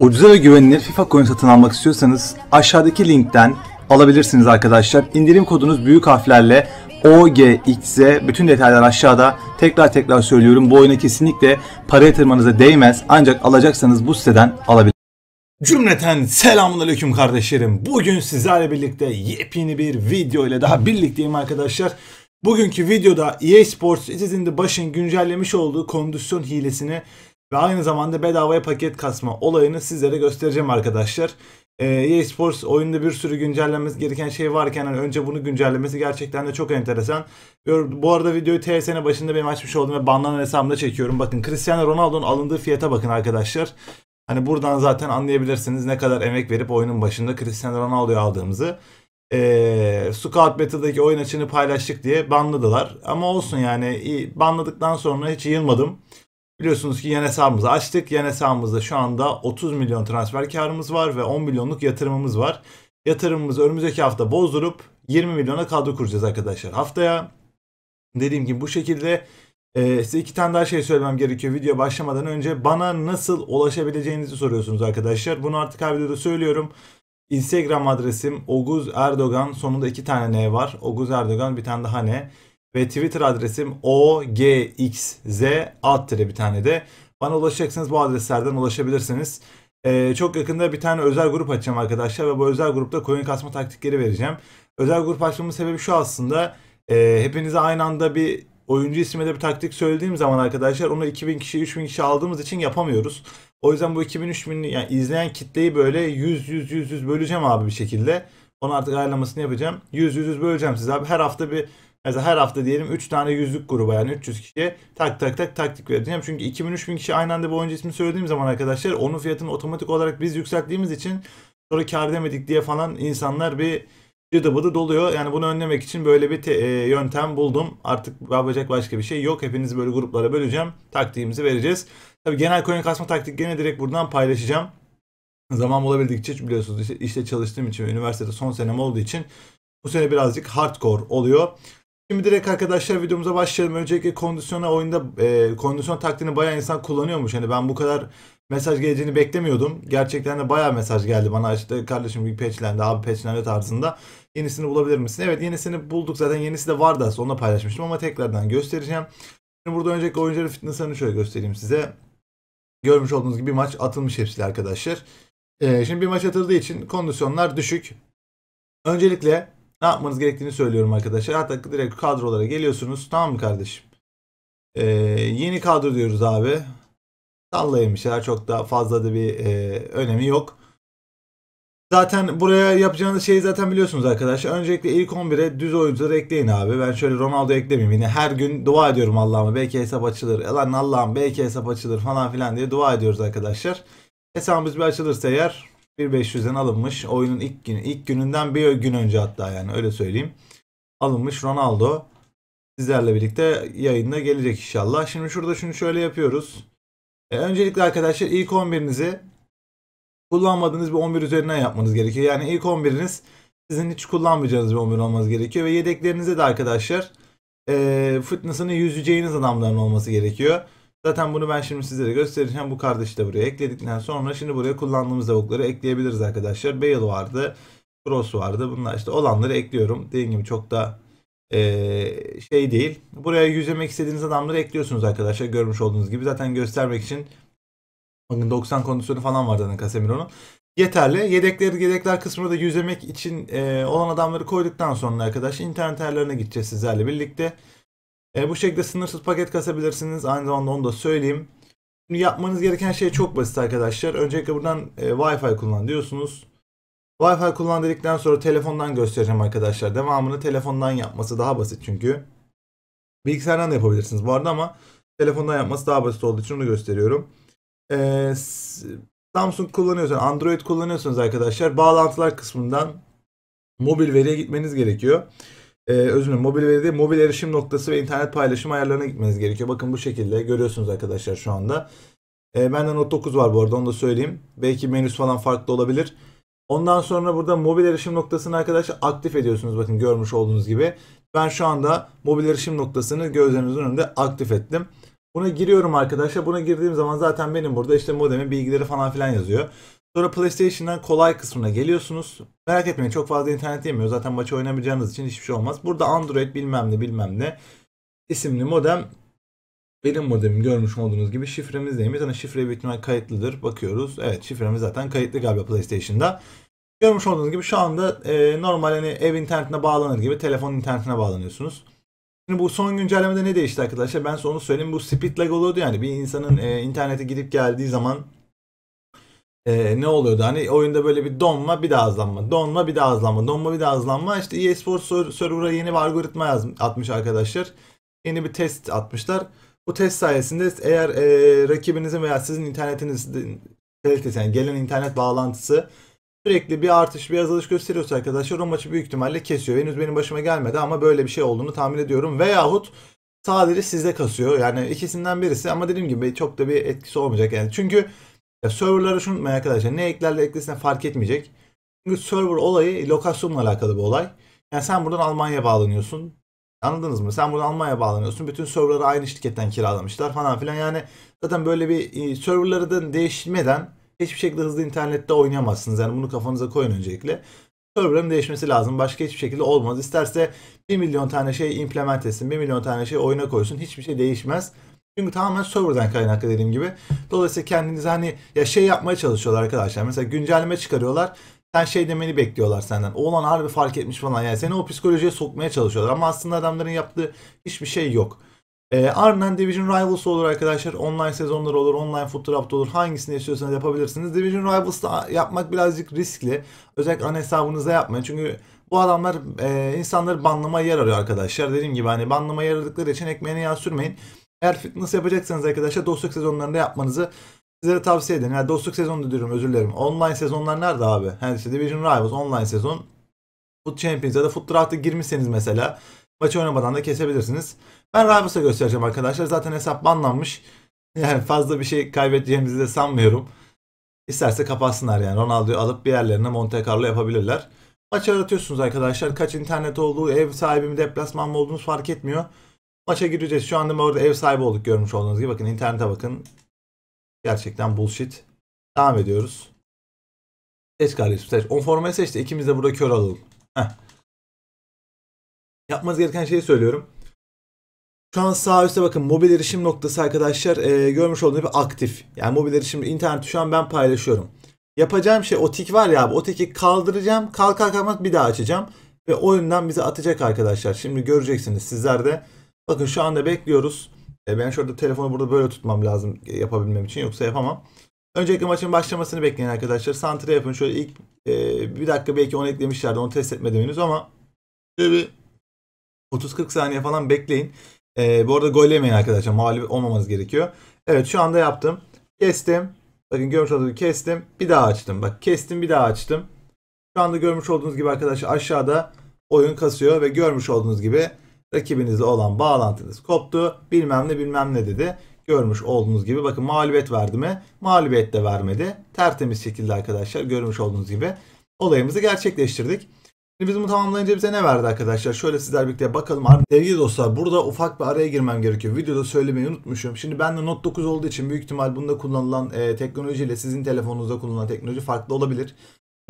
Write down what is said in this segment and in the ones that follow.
Ucuza ve güvenilir FIFA coin satın almak istiyorsanız aşağıdaki linkten alabilirsiniz arkadaşlar. İndirim kodunuz büyük harflerle OGXZ bütün detaylar aşağıda. Tekrar tekrar söylüyorum bu oyuna kesinlikle para yatırmanıza değmez ancak alacaksanız bu siteden alabilirsiniz. Cümleten selamun kardeşlerim. Bugün sizlerle birlikte yepyeni bir video ile daha birlikteyim arkadaşlar. Bugünkü videoda EA Sports It Is Baş'ın güncellemiş olduğu kondisyon hilesini ve aynı zamanda bedavaya paket kasma olayını sizlere göstereceğim arkadaşlar. Ee, EA Sports oyunda bir sürü güncellemesi gereken şey varken hani önce bunu güncellemesi gerçekten de çok enteresan. Bu arada videoyu TSN e başında benim açmış olduğum ve banlanan hesabımda çekiyorum. Bakın Cristiano Ronaldo'nun alındığı fiyata bakın arkadaşlar. Hani buradan zaten anlayabilirsiniz ne kadar emek verip oyunun başında Cristiano Ronaldo'yu aldığımızı. Ee, Scout Battle'daki oyun açını paylaştık diye banladılar. Ama olsun yani banladıktan sonra hiç yılmadım. Biliyorsunuz ki yan hesabımızı açtık. Yan hesabımızda şu anda 30 milyon transfer karımız var ve 10 milyonluk yatırımımız var. Yatırımımızı önümüzdeki hafta bozdurup 20 milyona kadro kuracağız arkadaşlar haftaya. Dediğim gibi bu şekilde ee, size iki tane daha şey söylemem gerekiyor video başlamadan önce. Bana nasıl ulaşabileceğinizi soruyorsunuz arkadaşlar. Bunu artık her videoda söylüyorum. Instagram adresim Oguz Erdogan sonunda iki tane ne var. Oguz Erdogan bir tane daha ne ve Twitter adresim ogxz alt tere bir tane de. Bana ulaşacaksınız bu adreslerden ulaşabilirsiniz. Ee, çok yakında bir tane özel grup açacağım arkadaşlar ve bu özel grupta coin kasma taktikleri vereceğim. Özel grup açmamın sebebi şu aslında. E, hepinize aynı anda bir oyuncu ismine de bir taktik söylediğim zaman arkadaşlar onu 2000 kişi 3000 kişi aldığımız için yapamıyoruz. O yüzden bu 2000 3000 yani izleyen kitleyi böyle 100 100 100 100 böleceğim abi bir şekilde. Onu artık ayarlamasını yapacağım. 100 100 100 böleceğim size abi. Her hafta bir Mesela her hafta diyelim 3 tane yüzlük grubu yani 300 kişiye tak tak tak taktik vereceğim. Çünkü 2000-3000 kişi aynı anda bu oyuncu ismini söylediğim zaman arkadaşlar onun fiyatını otomatik olarak biz yükselttiğimiz için sonra kar demedik diye falan insanlar bir cıdı bıdı doluyor. Yani bunu önlemek için böyle bir e, yöntem buldum. Artık yapacak başka bir şey yok. Hepinizi böyle gruplara böleceğim. Taktiğimizi vereceğiz. tabi genel coin kasma taktik gene direkt buradan paylaşacağım. Zaman bulabildikçe biliyorsunuz işte, işte çalıştığım için üniversitede son senem olduğu için bu sene birazcık hardcore oluyor. Şimdi direkt arkadaşlar videomuza başlayalım. Öncelikle kondisyona oyunda e, kondisyon taktiğini bayağı insan kullanıyormuş. Hani ben bu kadar mesaj geleceğini beklemiyordum. Gerçekten de bayağı mesaj geldi bana. İşte kardeşim bir patchlendi, abi patchlendi tarzında. Yenisini bulabilir misin? Evet yenisini bulduk zaten. Yenisi de vardı aslında onu paylaşmıştım ama tekrardan göstereceğim. Şimdi burada önceki oyuncuların fitness'ını şöyle göstereyim size. Görmüş olduğunuz gibi maç atılmış hepsi arkadaşlar. E, şimdi bir maç atıldığı için kondisyonlar düşük. Öncelikle ne yapmanız gerektiğini söylüyorum arkadaşlar. Hatta direkt kadrolara geliyorsunuz. Tamam mı kardeşim? Ee, yeni kadro diyoruz abi. Sallayamışlar. Çok da fazla da bir e, önemi yok. Zaten buraya yapacağınız şeyi zaten biliyorsunuz arkadaşlar. Öncelikle ilk 11'e düz oyuncuları ekleyin abi. Ben şöyle Ronaldo eklemeyeyim. Yine her gün dua ediyorum Allah'ıma. Belki hesap açılır. E lan Allah'ım belki hesap açılır falan filan diye dua ediyoruz arkadaşlar. Hesabımız bir açılırsa eğer 1500'den alınmış. Oyunun ilk günü, ilk gününden bir gün önce hatta yani öyle söyleyeyim. Alınmış Ronaldo. Sizlerle birlikte yayında gelecek inşallah. Şimdi şurada şunu şöyle yapıyoruz. E, öncelikle arkadaşlar ilk 11'inizi kullanmadığınız bir 11 üzerinden yapmanız gerekiyor. Yani ilk 11'iniz sizin hiç kullanmayacağınız bir 11 olması gerekiyor. Ve yedeklerinizde de arkadaşlar e, fitness'ını yüzeceğiniz adamların olması gerekiyor. Zaten bunu ben şimdi size de göstereceğim. Bu kardeşi de buraya ekledikten sonra şimdi buraya kullandığımız tavukları ekleyebiliriz arkadaşlar. Bale vardı. Cross vardı. Bunlar işte olanları ekliyorum. Dediğim gibi çok da ee, şey değil. Buraya yüzemek istediğiniz adamları ekliyorsunuz arkadaşlar. Görmüş olduğunuz gibi. Zaten göstermek için bakın 90 kondisyonu falan vardı hani Casemiro'nun. Yeterli. Yedekleri yedekler kısmına da yüzemek için e, olan adamları koyduktan sonra arkadaşlar internet ayarlarına gideceğiz sizlerle birlikte. E, bu şekilde sınırsız paket kasabilirsiniz. Aynı zamanda onu da söyleyeyim. Şimdi yapmanız gereken şey çok basit arkadaşlar. Öncelikle buradan e, Wi-Fi kullan diyorsunuz. Wi-Fi kullan dedikten sonra telefondan göstereceğim arkadaşlar. Devamını telefondan yapması daha basit çünkü. Bilgisayardan da yapabilirsiniz bu arada ama telefondan yapması daha basit olduğu için onu gösteriyorum. Ee, Samsung kullanıyorsanız, Android kullanıyorsanız arkadaşlar bağlantılar kısmından mobil veriye gitmeniz gerekiyor e, özür dilerim mobil veride mobil erişim noktası ve internet paylaşım ayarlarına gitmeniz gerekiyor. Bakın bu şekilde görüyorsunuz arkadaşlar şu anda. E, bende Note 9 var bu arada onu da söyleyeyim. Belki menüs falan farklı olabilir. Ondan sonra burada mobil erişim noktasını arkadaşlar aktif ediyorsunuz bakın görmüş olduğunuz gibi. Ben şu anda mobil erişim noktasını gözlerinizin önünde aktif ettim. Buna giriyorum arkadaşlar. Buna girdiğim zaman zaten benim burada işte modemin bilgileri falan filan yazıyor. Sonra PlayStation'dan kolay kısmına geliyorsunuz. Merak etmeyin çok fazla internet yemiyor. Zaten maçı oynamayacağınız için hiçbir şey olmaz. Burada Android bilmem ne bilmem ne isimli modem benim modemim görmüş olduğunuz gibi şifremiz neymiş? Hani şifre büyük ihtimal kayıtlıdır. Bakıyoruz. Evet şifremiz zaten kayıtlı galiba PlayStation'da. Görmüş olduğunuz gibi şu anda e, normal hani ev internetine bağlanır gibi telefon internetine bağlanıyorsunuz. Şimdi bu son güncellemede ne değişti arkadaşlar? Ben size onu söyleyeyim. Bu speed lag oluyordu yani. Bir insanın e, internete gidip geldiği zaman e, ne oluyordu hani oyunda böyle bir donma bir daha hızlanma donma bir daha hızlanma donma bir daha hızlanma işte EA Sports Server'a yeni bir algoritma yazmış, atmış arkadaşlar yeni bir test atmışlar bu test sayesinde eğer e, rakibinizin veya sizin internetinizin kalitesi yani gelen internet bağlantısı sürekli bir artış bir azalış gösteriyorsa arkadaşlar o maçı büyük ihtimalle kesiyor. Henüz benim başıma gelmedi ama böyle bir şey olduğunu tahmin ediyorum. Veyahut sadece size kasıyor. Yani ikisinden birisi ama dediğim gibi çok da bir etkisi olmayacak yani. Çünkü ya serverları şunu unutmayın arkadaşlar. Ne eklerle eklesine fark etmeyecek. Çünkü server olayı lokasyonla alakalı bir olay. Yani sen buradan Almanya bağlanıyorsun. Anladınız mı? Sen buradan Almanya bağlanıyorsun. Bütün serverları aynı şirketten kiralamışlar falan filan. Yani zaten böyle bir e, serverları da değişmeden hiçbir şekilde hızlı internette oynayamazsınız. Yani bunu kafanıza koyun öncelikle. Server'ın değişmesi lazım. Başka hiçbir şekilde olmaz. İsterse 1 milyon tane şey implement etsin. 1 milyon tane şey oyuna koysun. Hiçbir şey değişmez. Çünkü tamamen serverdan kaynaklı dediğim gibi. Dolayısıyla kendinizi hani ya şey yapmaya çalışıyorlar arkadaşlar. Mesela güncelleme çıkarıyorlar. Sen şey demeni bekliyorlar senden. Oğlan harbi fark etmiş falan. Yani seni o psikolojiye sokmaya çalışıyorlar. Ama aslında adamların yaptığı hiçbir şey yok. Ee, ardından Division Rivals olur arkadaşlar. Online sezonlar olur, online foot draft olur. Hangisini istiyorsanız yapabilirsiniz. Division Rivals'da yapmak birazcık riskli. Özellikle ana hesabınıza yapmayın. Çünkü bu adamlar e, insanları banlama yer arıyor arkadaşlar. Dediğim gibi hani banlamaya yaradıkları için ekmeğine yağ sürmeyin. Eğer nasıl yapacaksanız arkadaşlar dostluk sezonlarında yapmanızı sizlere tavsiye ederim. Yani dostluk sezonu diyorum özür dilerim. Online sezonlar nerede abi? Yani işte Division Rivals online sezon. Foot Champions ya da Foot Draft'a girmişseniz mesela maçı oynamadan da kesebilirsiniz. Ben Rivals'a göstereceğim arkadaşlar. Zaten hesap banlanmış. Yani fazla bir şey kaybedeceğimizi de sanmıyorum. İsterse kapatsınlar yani. Ronaldo'yu alıp bir yerlerine Monte Carlo yapabilirler. Maç aratıyorsunuz arkadaşlar. Kaç internet olduğu, ev sahibi mi, deplasman mı olduğunuz fark etmiyor. Maça gireceğiz. Şu anda orada ev sahibi olduk görmüş olduğunuz gibi. Bakın internete bakın. Gerçekten bullshit. Devam ediyoruz. Seç kardeşim seç. On formayı seç de ikimiz de burada kör alalım. Heh. Yapmanız gereken şeyi söylüyorum. Şu an sağ üstte bakın mobil erişim noktası arkadaşlar e, görmüş olduğunuz gibi aktif. Yani mobil erişim interneti şu an ben paylaşıyorum. Yapacağım şey o tik var ya abi o tiki kaldıracağım. Kalkar kalkmaz bir daha açacağım. Ve oyundan bize atacak arkadaşlar. Şimdi göreceksiniz sizler de. Bakın şu anda bekliyoruz. E, ben şurada telefonu burada böyle tutmam lazım yapabilmem için. Yoksa yapamam. Öncelikle maçın başlamasını bekleyin arkadaşlar. Santre yapın. Şöyle ilk e, bir dakika belki onu eklemişlerdi. Onu test etmedim henüz ama şöyle 30-40 saniye falan bekleyin. E, bu arada gol yemeyin arkadaşlar. Mağlup olmamanız gerekiyor. Evet şu anda yaptım. Kestim. Bakın görmüş olduğunuz kestim. Bir daha açtım. Bak kestim bir daha açtım. Şu anda görmüş olduğunuz gibi arkadaşlar aşağıda oyun kasıyor ve görmüş olduğunuz gibi rakibinizle olan bağlantınız koptu. Bilmem ne bilmem ne dedi. Görmüş olduğunuz gibi bakın mağlubiyet verdi mi? Mağlubiyet de vermedi. Tertemiz şekilde arkadaşlar görmüş olduğunuz gibi olayımızı gerçekleştirdik. Şimdi biz bunu tamamlayınca bize ne verdi arkadaşlar? Şöyle sizler birlikte bakalım. Sevgili dostlar burada ufak bir araya girmem gerekiyor. Videoda söylemeyi unutmuşum. Şimdi ben de Note 9 olduğu için büyük ihtimal bunda kullanılan e, teknolojiyle sizin telefonunuzda kullanılan teknoloji farklı olabilir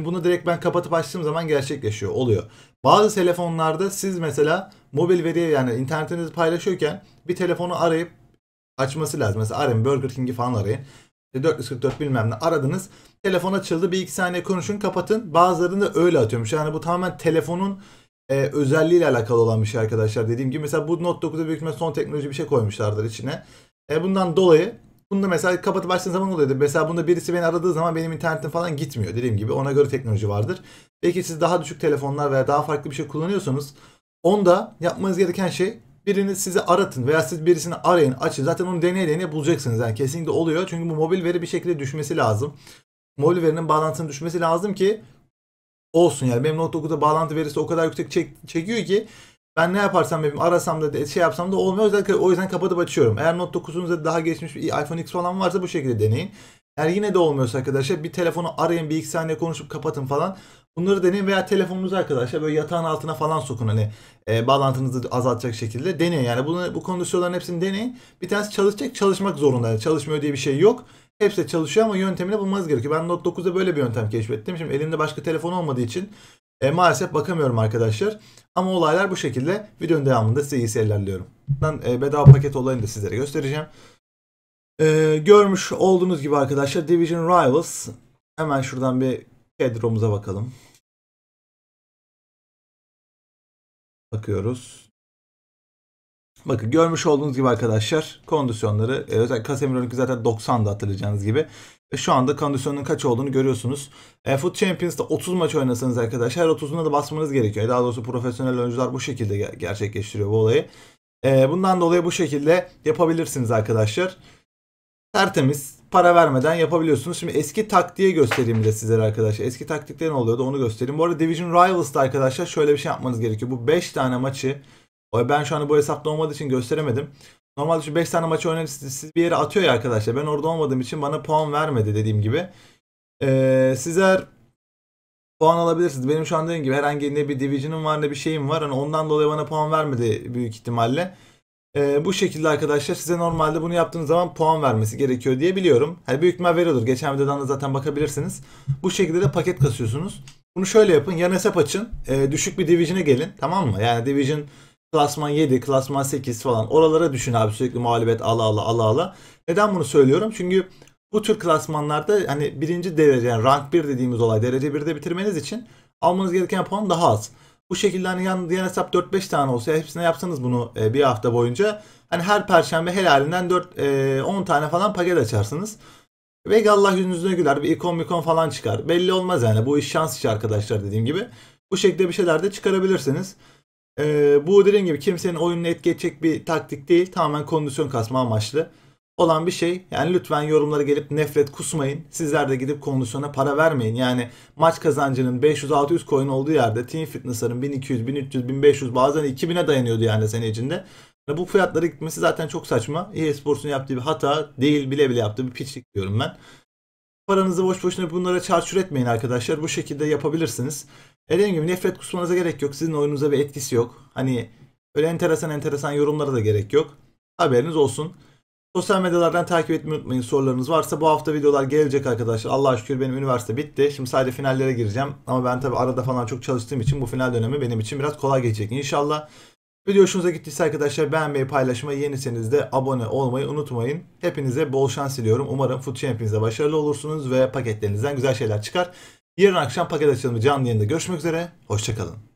bunu direkt ben kapatıp açtığım zaman gerçekleşiyor oluyor. Bazı telefonlarda siz mesela mobil veriye yani internetinizi paylaşıyorken bir telefonu arayıp açması lazım. Mesela arayın Burger King'i falan arayın. 444 e, bilmem ne aradınız. Telefon açıldı bir iki saniye konuşun kapatın. Bazılarını da öyle atıyormuş. Yani bu tamamen telefonun e, özelliğiyle alakalı olan bir şey arkadaşlar. Dediğim gibi mesela bu Note 9'a büyük son teknoloji bir şey koymuşlardır içine. E, bundan dolayı Bunda mesela kapatıp açtığın zaman oluyordu. Mesela bunda birisi beni aradığı zaman benim internetim falan gitmiyor. Dediğim gibi ona göre teknoloji vardır. Belki siz daha düşük telefonlar veya daha farklı bir şey kullanıyorsanız onda yapmanız gereken şey birini size aratın veya siz birisini arayın açın. Zaten onu deneye deneye bulacaksınız. Yani kesinlikle oluyor. Çünkü bu mobil veri bir şekilde düşmesi lazım. Mobil verinin bağlantısının düşmesi lazım ki olsun yani. Benim Note 9'da bağlantı verisi o kadar yüksek çek, çekiyor ki ben ne yaparsam yapayım arasam da şey yapsam da olmuyor. O o yüzden kapatıp açıyorum. Eğer Note 9'unuzda daha geçmiş bir iPhone X falan varsa bu şekilde deneyin. Eğer yine de olmuyorsa arkadaşlar bir telefonu arayın bir iki saniye konuşup kapatın falan. Bunları deneyin veya telefonunuzu arkadaşlar böyle yatağın altına falan sokun hani e, bağlantınızı azaltacak şekilde deneyin. Yani bunu, bu kondisyonların hepsini deneyin. Bir tanesi çalışacak çalışmak zorunda. çalışmıyor diye bir şey yok. Hepsi çalışıyor ama yöntemini bulmanız gerekiyor. Ben Note 9'da böyle bir yöntem keşfettim. Şimdi elimde başka telefon olmadığı için e, maalesef bakamıyorum arkadaşlar. Ama olaylar bu şekilde. Videonun devamında size iyi seyirler diliyorum. Ben e, bedava paket olayını da sizlere göstereceğim. E, görmüş olduğunuz gibi arkadaşlar Division Rivals. Hemen şuradan bir kadromuza bakalım. Bakıyoruz. Bakın görmüş olduğunuz gibi arkadaşlar kondisyonları e, özellikle Casemiro'nunki zaten 90'da hatırlayacağınız gibi. E, şu anda kondisyonun kaç olduğunu görüyorsunuz. E, Foot Champions'da 30 maç oynasanız arkadaşlar 30'una da basmanız gerekiyor. Daha doğrusu profesyonel oyuncular bu şekilde ger gerçekleştiriyor bu olayı. E, bundan dolayı bu şekilde yapabilirsiniz arkadaşlar. Tertemiz para vermeden yapabiliyorsunuz. Şimdi eski taktiği göstereyim de sizlere arkadaşlar. Eski taktikte ne oluyordu onu göstereyim. Bu arada Division Rivals'da arkadaşlar şöyle bir şey yapmanız gerekiyor. Bu 5 tane maçı ben şu an bu hesapta olmadığı için gösteremedim. Normalde şu 5 tane maçı oynayıp siz bir yere atıyor ya arkadaşlar. Ben orada olmadığım için bana puan vermedi dediğim gibi. Ee, sizler puan alabilirsiniz. Benim şu an dediğim gibi herhangi ne bir division'ım var ne bir şeyim var. Hani ondan dolayı bana puan vermedi büyük ihtimalle. Ee, bu şekilde arkadaşlar size normalde bunu yaptığınız zaman puan vermesi gerekiyor diye biliyorum. Hani büyük ihtimal veriyordur. Geçen videodan da zaten bakabilirsiniz. Bu şekilde de paket kasıyorsunuz. Bunu şöyle yapın. Yan hesap açın. E, düşük bir division'e gelin. Tamam mı? Yani division Klasman 7, klasman 8 falan oralara düşün abi sürekli mağlubiyet ala ala ala ala. Neden bunu söylüyorum? Çünkü bu tür klasmanlarda hani birinci derece yani rank 1 dediğimiz olay derece 1'de bitirmeniz için almanız gereken puan daha az. Bu şekilde hani yan, diğer hesap 4-5 tane olsa hepsine yapsanız bunu e, bir hafta boyunca hani her perşembe helalinden 4 e, 10 tane falan paket açarsınız. Ve Allah yüzünüzüne güler bir ikon mikon falan çıkar. Belli olmaz yani bu iş şans işi arkadaşlar dediğim gibi. Bu şekilde bir şeyler de çıkarabilirsiniz. E, bu dediğim gibi kimsenin oyununu etkileyecek bir taktik değil. Tamamen kondisyon kasma amaçlı olan bir şey. Yani lütfen yorumlara gelip nefret kusmayın. Sizler de gidip kondisyona para vermeyin. Yani maç kazancının 500-600 coin olduğu yerde Team Fitness'ların 1200, 1300, 1500 bazen 2000'e dayanıyordu yani sene içinde. Bu fiyatlara gitmesi zaten çok saçma. eSports'un yaptığı bir hata değil bile bile yaptığı bir piçlik diyorum ben. Paranızı boş boşuna bunlara çarçur etmeyin arkadaşlar. Bu şekilde yapabilirsiniz. E dediğim gibi nefret kusmanıza gerek yok. Sizin oyununuza bir etkisi yok. Hani öyle enteresan enteresan yorumlara da gerek yok. Haberiniz olsun. Sosyal medyalardan takip etmeyi unutmayın sorularınız varsa. Bu hafta videolar gelecek arkadaşlar. Allah'a şükür benim üniversite bitti. Şimdi sadece finallere gireceğim. Ama ben tabii arada falan çok çalıştığım için bu final dönemi benim için biraz kolay geçecek inşallah. Video hoşunuza gittiyse arkadaşlar beğenmeyi, paylaşmayı, yeniseniz de abone olmayı unutmayın. Hepinize bol şans diliyorum. Umarım Food Champions'da başarılı olursunuz ve paketlerinizden güzel şeyler çıkar. Yarın akşam paket açılımı canlı yayında görüşmek üzere. Hoşçakalın.